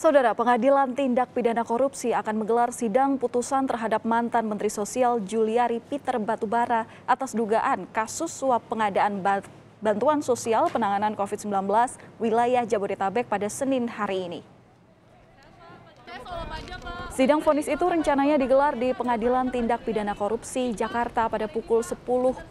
Saudara, Pengadilan Tindak Pidana Korupsi akan menggelar sidang putusan terhadap mantan Menteri Sosial Juliari Peter Batubara atas dugaan kasus suap pengadaan bantuan sosial penanganan COVID-19 wilayah Jabodetabek pada Senin hari ini. Sidang vonis itu rencananya digelar di Pengadilan Tindak Pidana Korupsi Jakarta pada pukul 10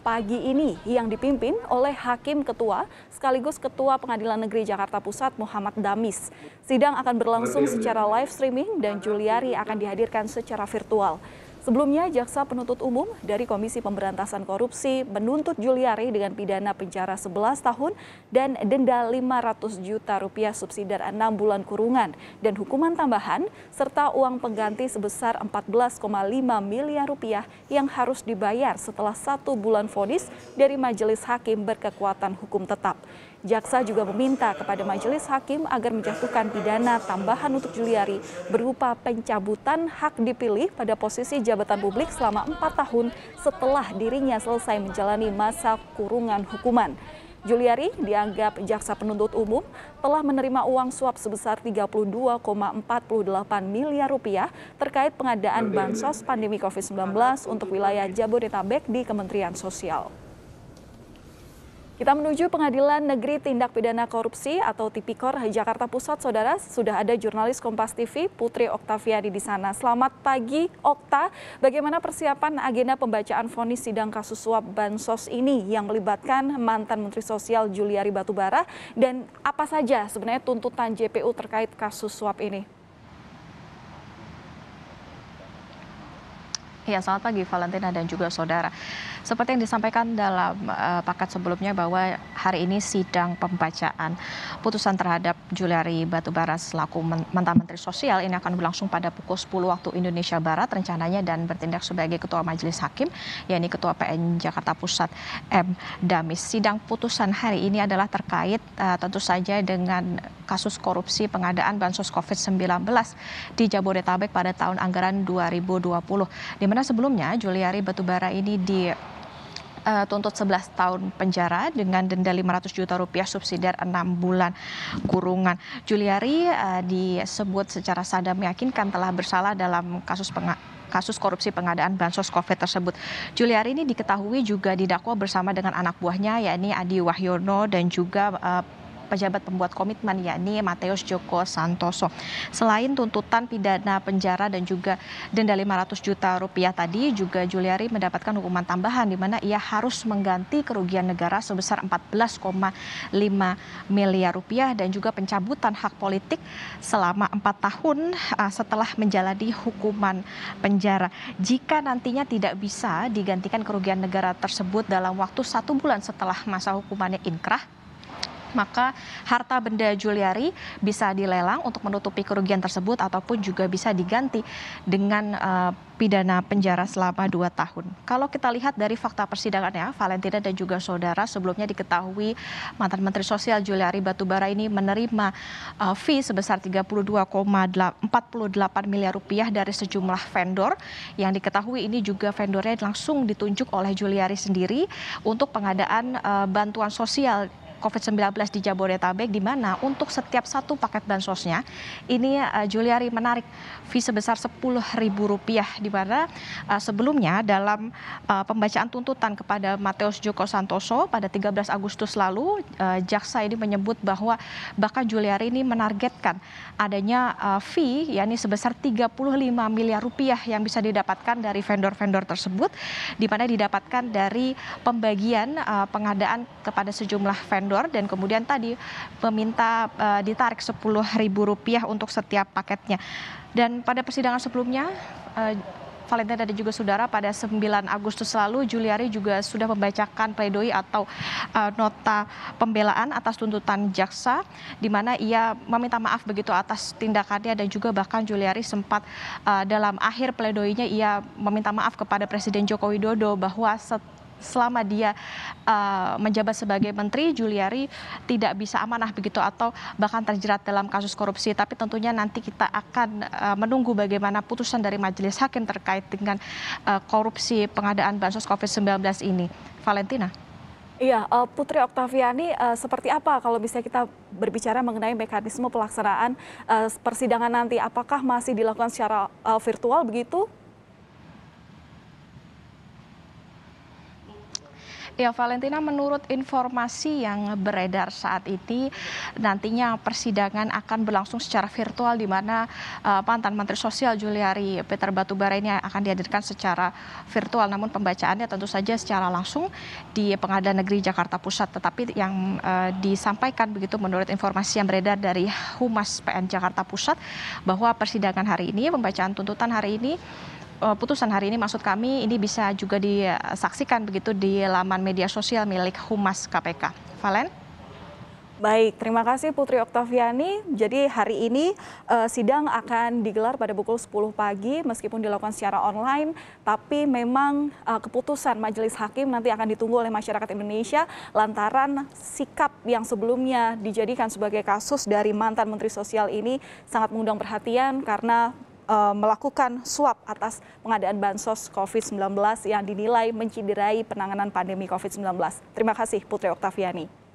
pagi ini yang dipimpin oleh Hakim Ketua sekaligus Ketua Pengadilan Negeri Jakarta Pusat Muhammad Damis. Sidang akan berlangsung secara live streaming dan Juliari akan dihadirkan secara virtual. Sebelumnya, Jaksa Penuntut Umum dari Komisi Pemberantasan Korupsi menuntut Juliari dengan pidana penjara 11 tahun dan denda 500 juta rupiah subsidi 6 bulan kurungan dan hukuman tambahan serta uang pengganti sebesar 14,5 miliar rupiah yang harus dibayar setelah satu bulan vonis dari Majelis Hakim berkekuatan hukum tetap. Jaksa juga meminta kepada majelis hakim agar menjatuhkan pidana tambahan untuk Juliari berupa pencabutan hak dipilih pada posisi jabatan publik selama empat tahun setelah dirinya selesai menjalani masa kurungan hukuman. Juliari dianggap jaksa penuntut umum telah menerima uang suap sebesar 32,48 miliar rupiah terkait pengadaan bansos pandemi COVID-19 untuk wilayah Jabodetabek di Kementerian Sosial. Kita menuju Pengadilan Negeri Tindak Pidana Korupsi atau Tipikor Jakarta Pusat, Saudara. Sudah ada jurnalis Kompas TV Putri Oktaviani di sana. Selamat pagi, Okta. Bagaimana persiapan agenda pembacaan vonis sidang kasus suap Bansos ini yang melibatkan mantan Menteri Sosial Juliari Batubara dan apa saja sebenarnya tuntutan JPU terkait kasus suap ini? Ya, selamat pagi Valentina dan juga saudara. Seperti yang disampaikan dalam uh, paket sebelumnya bahwa hari ini sidang pembacaan putusan terhadap Juliari Batubara selaku mantan Menteri Sosial ini akan berlangsung pada pukul 10 waktu Indonesia Barat rencananya dan bertindak sebagai Ketua Majelis Hakim, yakni Ketua PN Jakarta Pusat M. Damis. Sidang putusan hari ini adalah terkait uh, tentu saja dengan kasus korupsi pengadaan bansos COVID-19 di Jabodetabek pada tahun anggaran 2020. Di mana sebelumnya Juliari Batubara ini di eh, tuntut 11 tahun penjara dengan denda 500 juta rupiah subsidiar 6 bulan kurungan. Juliari uh, disebut secara sadar meyakinkan telah bersalah dalam kasus kasus korupsi pengadaan bansos COVID tersebut. Juliari ini diketahui juga didakwa bersama dengan anak buahnya yakni Adi Wahyono dan juga uh, pejabat pembuat komitmen yakni Mateus Joko Santoso. Selain tuntutan pidana penjara dan juga denda 500 juta rupiah tadi, juga Juliari mendapatkan hukuman tambahan di mana ia harus mengganti kerugian negara sebesar 14,5 miliar rupiah dan juga pencabutan hak politik selama 4 tahun eh, setelah menjalani hukuman penjara. Jika nantinya tidak bisa digantikan kerugian negara tersebut dalam waktu satu bulan setelah masa hukumannya inkrah, maka harta benda Juliari bisa dilelang untuk menutupi kerugian tersebut ataupun juga bisa diganti dengan eh, pidana penjara selama dua tahun. Kalau kita lihat dari fakta persidangan ya, Valentina dan juga saudara sebelumnya diketahui mantan Menteri Sosial Juliari Batubara ini menerima eh, fee sebesar 32,48 miliar rupiah dari sejumlah vendor yang diketahui ini juga vendornya langsung ditunjuk oleh Juliari sendiri untuk pengadaan eh, bantuan sosial COVID-19 di Jabodetabek di mana untuk setiap satu paket bansosnya ini uh, Juliari menarik fee sebesar Rp10.000 di mana uh, sebelumnya dalam uh, pembacaan tuntutan kepada Mateus Joko Santoso pada 13 Agustus lalu uh, jaksa ini menyebut bahwa bahkan Juliari ini menargetkan adanya uh, fee yakni sebesar 35 miliar rupiah yang bisa didapatkan dari vendor-vendor tersebut di mana didapatkan dari pembagian uh, pengadaan kepada sejumlah vendor vendor dan kemudian tadi meminta uh, ditarik Rp10.000 untuk setiap paketnya. Dan pada persidangan sebelumnya uh, eh, Valentina dan juga saudara pada 9 Agustus lalu Juliari juga sudah membacakan pledoi atau uh, nota pembelaan atas tuntutan jaksa di mana ia meminta maaf begitu atas tindakannya dan juga bahkan Juliari sempat uh, dalam akhir pledoinya ia meminta maaf kepada Presiden Joko Widodo bahwa selama dia eh, menjabat sebagai menteri Juliari tidak bisa amanah begitu atau bahkan terjerat dalam kasus korupsi tapi tentunya nanti kita akan eh, menunggu bagaimana putusan dari majelis hakim terkait dengan eh, korupsi pengadaan bansos Covid-19 ini Valentina Iya, Putri Oktaviani, seperti apa kalau bisa kita berbicara mengenai mekanisme pelaksanaan persidangan nanti? Apakah masih dilakukan secara virtual begitu? Ya Valentina menurut informasi yang beredar saat ini nantinya persidangan akan berlangsung secara virtual di mana uh, mantan Menteri Sosial Juliari Peter Batubara ini akan dihadirkan secara virtual namun pembacaannya tentu saja secara langsung di Pengadilan Negeri Jakarta Pusat tetapi yang uh, disampaikan begitu menurut informasi yang beredar dari Humas PN Jakarta Pusat bahwa persidangan hari ini pembacaan tuntutan hari ini Eh, putusan hari ini maksud kami ini bisa juga disaksikan begitu di laman media sosial milik Humas KPK. Valen? Baik, terima kasih Putri Oktaviani. Jadi hari ini uh, sidang akan digelar pada pukul 10 pagi meskipun dilakukan secara online, tapi memang uh, keputusan majelis hakim nanti akan ditunggu oleh masyarakat Indonesia lantaran sikap yang sebelumnya dijadikan sebagai kasus dari mantan Menteri Sosial ini sangat mengundang perhatian karena uh, melakukan suap atas pengadaan bansos COVID-19 yang dinilai menciderai penanganan pandemi COVID-19. Terima kasih Putri Oktaviani.